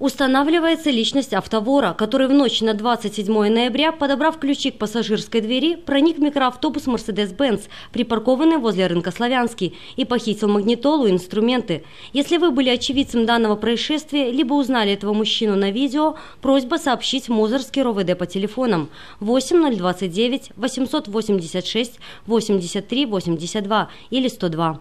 Устанавливается личность автовора, который в ночь на 27 ноября, подобрав ключи к пассажирской двери, проник в микроавтобус «Мерседес-Бенц», припаркованный возле рынка «Славянский», и похитил магнитолу и инструменты. Если вы были очевидцем данного происшествия, либо узнали этого мужчину на видео, просьба сообщить Мозорский РОВД по телефонам 8029 886 83 82 или 102.